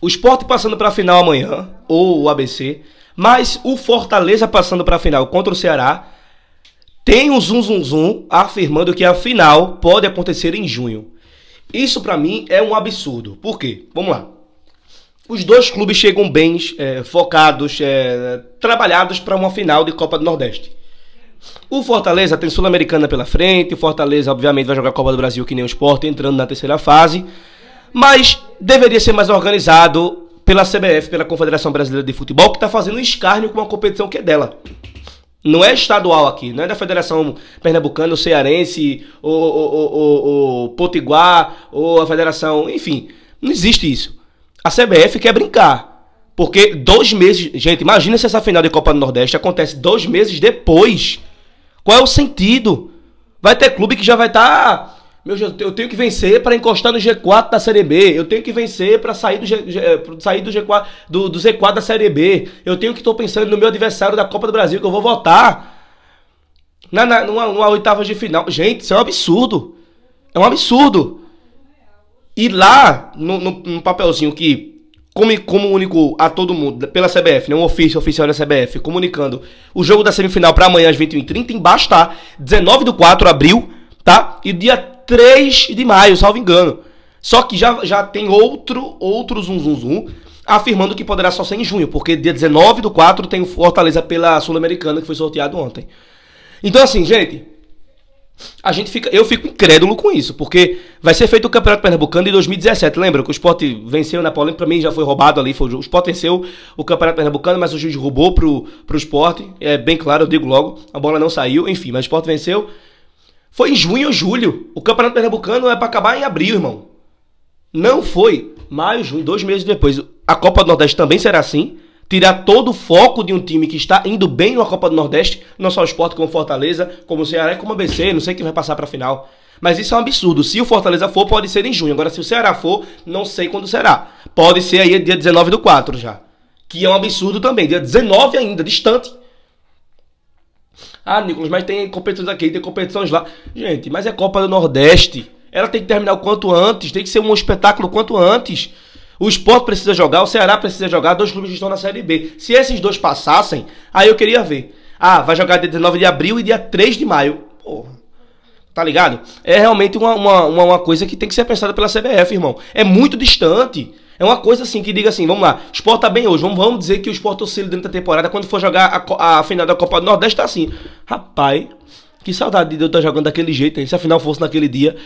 o esporte passando para a final amanhã, ou o ABC, mas o Fortaleza passando para a final contra o Ceará, tem um zum zum zum afirmando que a final pode acontecer em junho. Isso para mim é um absurdo. Por quê? Vamos lá. Os dois clubes chegam bem é, focados, é, trabalhados para uma final de Copa do Nordeste. O Fortaleza tem Sul-Americana pela frente, o Fortaleza obviamente vai jogar a Copa do Brasil que nem o Sport, entrando na terceira fase mas deveria ser mais organizado pela CBF, pela Confederação Brasileira de Futebol, que está fazendo um escárnio com uma competição que é dela. Não é estadual aqui, não é da Federação Pernambucana, ou Cearense, ou, ou, ou, ou Potiguar, ou a Federação. Enfim, não existe isso. A CBF quer brincar. Porque dois meses. Gente, imagina se essa final de Copa do Nordeste acontece dois meses depois. Qual é o sentido? Vai ter clube que já vai estar. Tá meu Deus, eu tenho que vencer para encostar no G4 da Série B. Eu tenho que vencer para sair do G, eh, sair do G4 do, do Z4 da Série B. Eu tenho que estou pensando no meu adversário da Copa do Brasil que eu vou votar. Na, na numa, numa oitava de final. Gente, isso é um absurdo. É um absurdo. E lá, no, no, no papelzinho que como, comunicou a todo mundo, pela CBF, né, um ofício oficial da CBF, comunicando o jogo da semifinal para amanhã às 21h30, embaixo tá, 19 do 4 abril, tá? E dia 3 de maio, salvo engano. Só que já, já tem outro, outro zum, zum, zum, afirmando que poderá só ser em junho, porque dia 19 do 4 tem o Fortaleza pela Sul-Americana, que foi sorteado ontem. Então, assim, gente, a gente fica, eu fico incrédulo com isso, porque vai ser feito o Campeonato Pernambucano de 2017. Lembra que o Sport venceu na Paulínia, pra mim já foi roubado ali. Foi, o Sport venceu o Campeonato Pernambucano, mas o juiz roubou pro, pro Sport. É bem claro, eu digo logo, a bola não saiu, enfim, mas o Sport venceu. Foi em junho ou julho. O Campeonato Pernambucano é para acabar em abril, irmão. Não foi. Maio, junho, dois meses depois. A Copa do Nordeste também será assim. Tirar todo o foco de um time que está indo bem na Copa do Nordeste, não só o esporte como Fortaleza, como o Ceará e como o ABC, não sei quem vai passar para a final. Mas isso é um absurdo. Se o Fortaleza for, pode ser em junho. Agora, se o Ceará for, não sei quando será. Pode ser aí dia 19 do 4 já. Que é um absurdo também. Dia 19 ainda, distante. Ah, Nicolas, mas tem competições aqui, tem competições lá. Gente, mas é Copa do Nordeste. Ela tem que terminar o quanto antes, tem que ser um espetáculo quanto antes. O esporte precisa jogar, o Ceará precisa jogar, dois clubes estão na Série B. Se esses dois passassem, aí eu queria ver. Ah, vai jogar dia 19 de abril e dia 3 de maio. Porra. Tá ligado? É realmente uma, uma, uma coisa que tem que ser pensada pela CBF, irmão. É muito distante. É uma coisa assim que diga assim, vamos lá, o Sport tá bem hoje, vamos, vamos dizer que o Sport oscila dentro da temporada, quando for jogar a, a final da Copa do Nordeste, tá assim. Rapaz, que saudade de eu estar tá jogando daquele jeito, hein? se a final fosse naquele dia.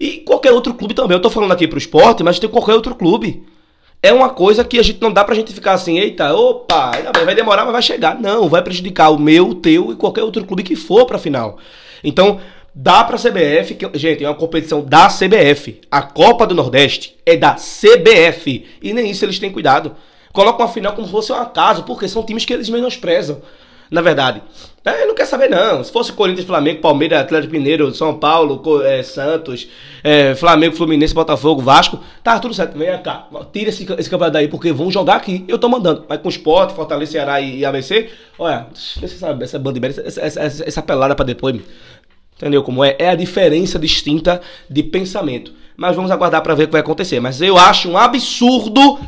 E qualquer outro clube também, eu tô falando aqui pro esporte, mas tem qualquer outro clube. É uma coisa que a gente não dá pra gente ficar assim, eita, opa, vai demorar, mas vai chegar. Não, vai prejudicar o meu, o teu e qualquer outro clube que for pra final. Então, dá para a CBF, que, gente, é uma competição da CBF. A Copa do Nordeste é da CBF. E nem isso eles têm cuidado. Colocam a final como se fosse um acaso, porque são times que eles menosprezam. Na verdade, é, não quer saber não. Se fosse Corinthians, Flamengo, Palmeiras, Atlético Mineiro, São Paulo, é, Santos, é, Flamengo, Fluminense, Botafogo, Vasco, tá tudo certo. Vem cá, tira esse, esse campeonato daí, porque vão jogar aqui. Eu tô mandando. Mas com Sport, Fortaleza, Ceará e, e ABC, olha, essa, essa banda essa, essa, essa, pelada pra depois. Entendeu como é? É a diferença distinta de pensamento. Mas vamos aguardar para ver o que vai acontecer. Mas eu acho um absurdo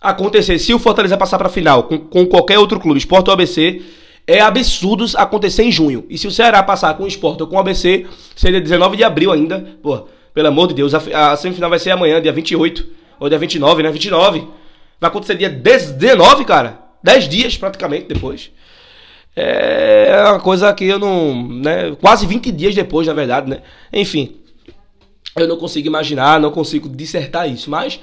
acontecer. Se o Fortaleza passar para final com, com, qualquer outro clube, Sport ou ABC, é absurdo acontecer em junho. E se o Ceará passar com o Sport ou com o ABC, seria 19 de abril ainda. Pô, pelo amor de Deus, a, a semifinal vai ser amanhã, dia 28. Ou dia 29, né? 29. Vai acontecer dia 19, cara. 10 dias praticamente depois é uma coisa que eu não. Né, quase 20 dias depois, na verdade, né? Enfim, eu não consigo imaginar, não consigo dissertar isso, mas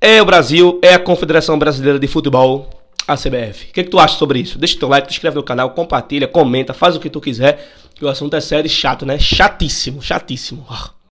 é o Brasil, é a Confederação Brasileira de Futebol, a CBF. O que, é que tu acha sobre isso? Deixa teu like, te inscreve no canal, compartilha, comenta, faz o que tu quiser, que o assunto é sério e chato, né? Chatíssimo, chatíssimo. Ah.